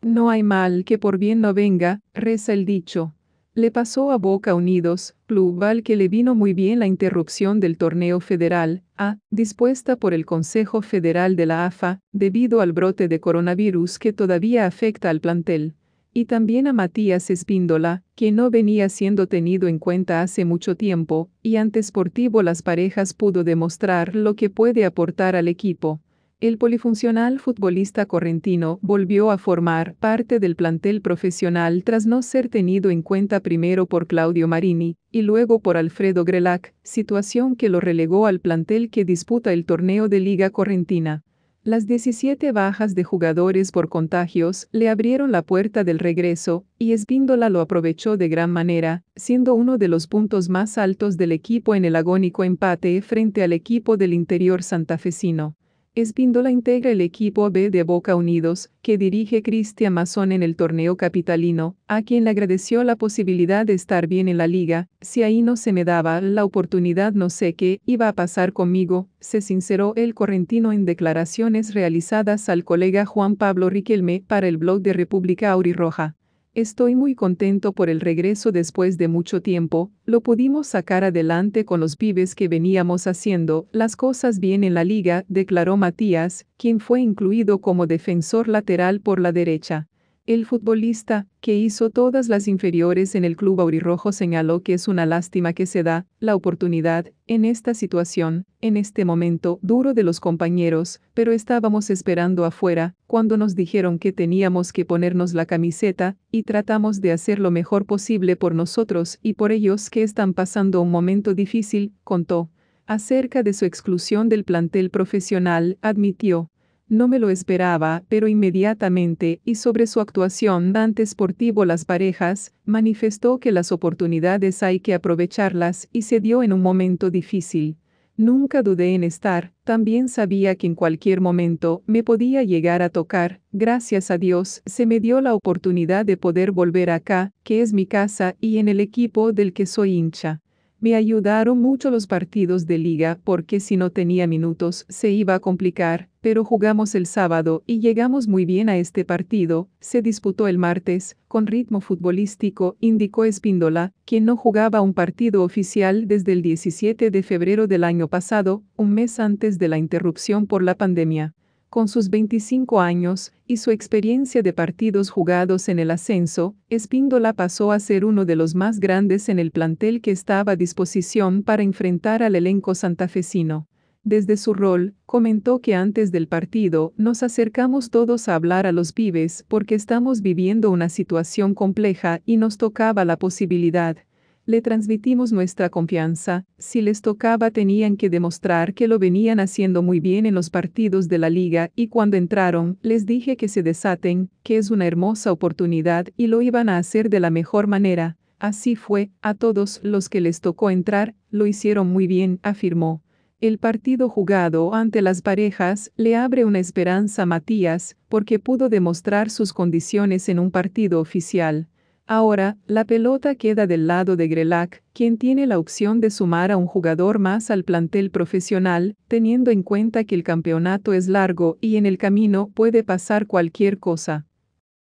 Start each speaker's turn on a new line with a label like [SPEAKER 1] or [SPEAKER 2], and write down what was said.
[SPEAKER 1] No hay mal que por bien no venga, reza el dicho. Le pasó a Boca Unidos, club al que le vino muy bien la interrupción del torneo federal, A, dispuesta por el Consejo Federal de la AFA, debido al brote de coronavirus que todavía afecta al plantel. Y también a Matías Espíndola, que no venía siendo tenido en cuenta hace mucho tiempo, y ante Sportivo Las Parejas pudo demostrar lo que puede aportar al equipo. El polifuncional futbolista correntino volvió a formar parte del plantel profesional tras no ser tenido en cuenta primero por Claudio Marini y luego por Alfredo Grelac, situación que lo relegó al plantel que disputa el torneo de Liga Correntina. Las 17 bajas de jugadores por contagios le abrieron la puerta del regreso, y Esbíndola lo aprovechó de gran manera, siendo uno de los puntos más altos del equipo en el agónico empate frente al equipo del interior santafesino. Espíndola integra el equipo B de Boca Unidos, que dirige Cristian Mazón en el torneo capitalino, a quien le agradeció la posibilidad de estar bien en la liga, si ahí no se me daba la oportunidad no sé qué iba a pasar conmigo, se sinceró el correntino en declaraciones realizadas al colega Juan Pablo Riquelme para el blog de República Aurirroja. Estoy muy contento por el regreso después de mucho tiempo, lo pudimos sacar adelante con los pibes que veníamos haciendo las cosas bien en la liga, declaró Matías, quien fue incluido como defensor lateral por la derecha. El futbolista, que hizo todas las inferiores en el club aurirrojo, señaló que es una lástima que se da la oportunidad en esta situación, en este momento duro de los compañeros, pero estábamos esperando afuera cuando nos dijeron que teníamos que ponernos la camiseta y tratamos de hacer lo mejor posible por nosotros y por ellos que están pasando un momento difícil, contó. Acerca de su exclusión del plantel profesional, admitió no me lo esperaba, pero inmediatamente, y sobre su actuación Dante Sportivo Las Parejas, manifestó que las oportunidades hay que aprovecharlas y se dio en un momento difícil. Nunca dudé en estar, también sabía que en cualquier momento me podía llegar a tocar, gracias a Dios se me dio la oportunidad de poder volver acá, que es mi casa y en el equipo del que soy hincha. Me ayudaron mucho los partidos de liga porque si no tenía minutos se iba a complicar, pero jugamos el sábado y llegamos muy bien a este partido, se disputó el martes, con ritmo futbolístico, indicó Espíndola, quien no jugaba un partido oficial desde el 17 de febrero del año pasado, un mes antes de la interrupción por la pandemia con sus 25 años y su experiencia de partidos jugados en el ascenso, Espíndola pasó a ser uno de los más grandes en el plantel que estaba a disposición para enfrentar al elenco santafesino. Desde su rol, comentó que antes del partido nos acercamos todos a hablar a los pibes porque estamos viviendo una situación compleja y nos tocaba la posibilidad, le transmitimos nuestra confianza, si les tocaba tenían que demostrar que lo venían haciendo muy bien en los partidos de la liga y cuando entraron, les dije que se desaten, que es una hermosa oportunidad y lo iban a hacer de la mejor manera. Así fue, a todos los que les tocó entrar, lo hicieron muy bien, afirmó. El partido jugado ante las parejas le abre una esperanza a Matías, porque pudo demostrar sus condiciones en un partido oficial. Ahora, la pelota queda del lado de Grelac, quien tiene la opción de sumar a un jugador más al plantel profesional, teniendo en cuenta que el campeonato es largo y en el camino puede pasar cualquier cosa.